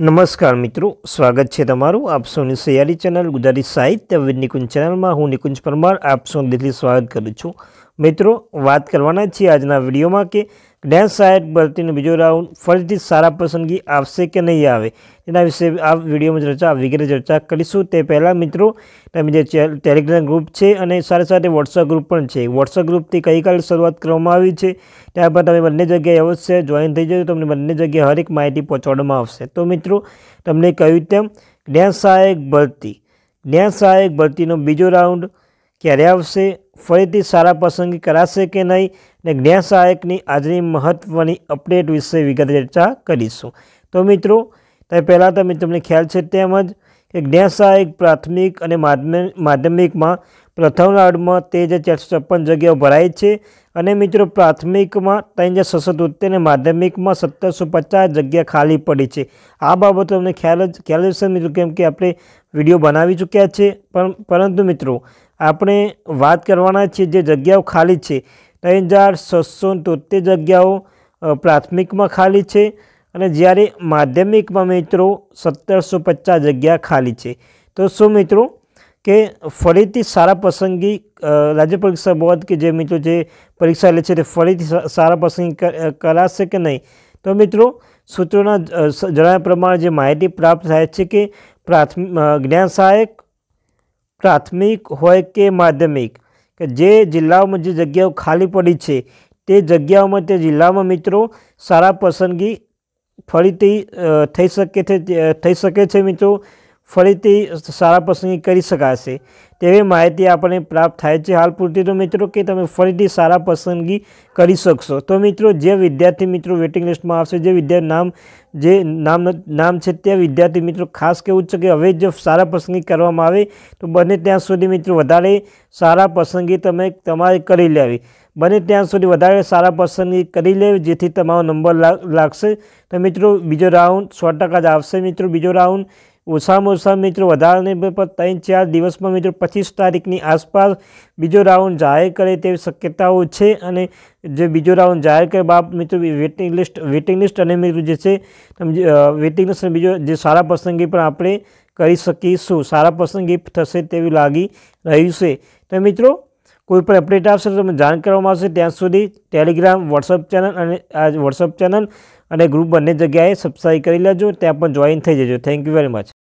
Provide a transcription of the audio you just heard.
નમસ્કાર મિત્રો સ્વાગત છે તમારું આપસોની સૌની ચેનલ ગુજરાતી સાહિત્ય વિદ નિકુંજ ચેનલમાં હું નિકુંજ પરમાર આપસો દિલ્હી સ્વાગત કરું છું મિત્રો વાત કરવાના છીએ આજના વિડીયોમાં કે ડેન્સ સહાયક ભરતીનો બીજો રાઉન્ડ ફરીથી સારા પસંદગી આવશે કે નહીં આવે એના વિશે આ વિડીયોમાં ચર્ચા વગેરે ચર્ચા કરીશું તે પહેલાં મિત્રો તમે જે ટેલિગ્રામ ગ્રુપ છે અને સાથે સાથે વોટ્સઅપ ગ્રુપ પણ છે વોટ્સઅપ ગ્રુપથી ગઈકાલે શરૂઆત કરવામાં આવી છે ત્યારબાદ તમે બંને જગ્યાએ અવશ્ય જોઈન થઈ જાઓ તમને બંને જગ્યાએ હરેક માહિતી પહોંચાડવામાં આવશે તો મિત્રો તમને કહ્યું તેમ ડેન્સ સહાયક ભરતી ડેન્સ સહાયક ભરતીનો બીજો રાઉન્ડ ક્યારે આવશે ફરીથી સારા પસંદગી કરાશે કે નહીં ને જ્ઞાન સહાયકની આજની મહત્ત્વની અપડેટ વિશે વિગત ચર્ચા કરીશું તો મિત્રો તે પહેલાં તો તમને ખ્યાલ છે તેમજ કે જ્ઞાન સહાયક પ્રાથમિક અને માધ્યમિકમાં પ્રથમ રાઉન્ડમાં તે જે ચારસો છપ્પન જગ્યાઓ ભરાય છે અને મિત્રો પ્રાથમિકમાં ત્રણ જે છસો અને માધ્યમિકમાં સત્તરસો પચાસ જગ્યા ખાલી પડી છે આ બાબતો અમને ખ્યાલ જ ખ્યાલ જ છે મિત્રો કેમ કે આપણે વિડીયો બનાવી ચૂક્યા છે પણ પરંતુ મિત્રો આપણે વાત કરવાના છીએ જે જગ્યાઓ ખાલી છે ત્રણ હજાર છસો તોતેર જગ્યાઓ પ્રાથમિકમાં ખાલી છે અને જ્યારે માધ્યમિકમાં મિત્રો સત્તરસો પચાસ જગ્યા ખાલી છે તો શું મિત્રો કે ફરીથી સારા પસંદગી રાજ્ય પરીક્ષા બોર્ડ કે જે મિત્રો જે પરીક્ષા લે છે તે ફરીથી સારા પસંદગી કરાશે કે નહીં તો મિત્રો સૂત્રોના જણાવ્યા પ્રમાણે જે માહિતી પ્રાપ્ત થાય છે કે પ્રાથમિક જ્ઞાન સહાયક પ્રાથમિક હોય કે માધ્યમિક કે જે જિલ્લાઓમાં જે જગ્યાઓ ખાલી પડી છે તે જગ્યાઓમાં તે જિલ્લામાં મિત્રો સારા પસંદગી ફરીથી થઈ શકે છે થઈ શકે છે મિત્રો ફરીથી સારા પસંદગી કરી શકાશે તેવી માહિતી આપણને પ્રાપ્ત થાય છે હાલ પૂરતી તો મિત્રો કે તમે ફરીથી સારા પસંદગી કરી શકશો તો મિત્રો જે વિદ્યાર્થી મિત્રો વેઇટિંગ લિસ્ટમાં આવશે જે વિદ્યાર્થી નામ જે નામ નામ છે તે વિદ્યાર્થી મિત્રો ખાસ કહેવું છે કે હવે જો સારા પસંદગી કરવામાં આવે તો બને ત્યાં સુધી મિત્રો વધારે સારા પસંદગી તમે તમારે કરી લેવી બને ત્યાં સુધી વધારે સારા પસંદગી કરી લેવી જેથી તમારો નંબર લાગશે તો મિત્રો બીજો રાઉન્ડ સો જ આવશે મિત્રો બીજો રાઉન્ડ ઓછામાં ઓછા મિત્રો વધારે નહીં પણ ત્રણ ચાર દિવસમાં મિત્રો પચીસ તારીખની આસપાસ બીજો રાઉન્ડ જાહેર કરે તેવી શક્યતાઓ છે અને જે બીજો રાઉન્ડ જાહેર કરે બાપ મિત્રો વેટિંગ લિસ્ટ વેટિંગ લિસ્ટ અને મિત્રો જે છે વેટિંગ લિસ્ટ બીજો જે સારા પસંદગી પણ આપણે કરી શકીશું સારા પસંદગી થશે તેવી લાગી રહ્યું છે તો મિત્રો કોઈ પણ અપડેટ આવશે તો તમને જાણ કરવામાં આવશે ત્યાં સુધી ટેલિગ્રામ વોટ્સઅપ ચેનલ અને આ વોટ્સઅપ ચેનલ અને ગ્રુપ બંને જગ્યાએ સબસ્ક્રાઈબ કરી લેજો ત્યાં પણ જોઈન થઈ જજો થેન્ક યુ વેરી મચ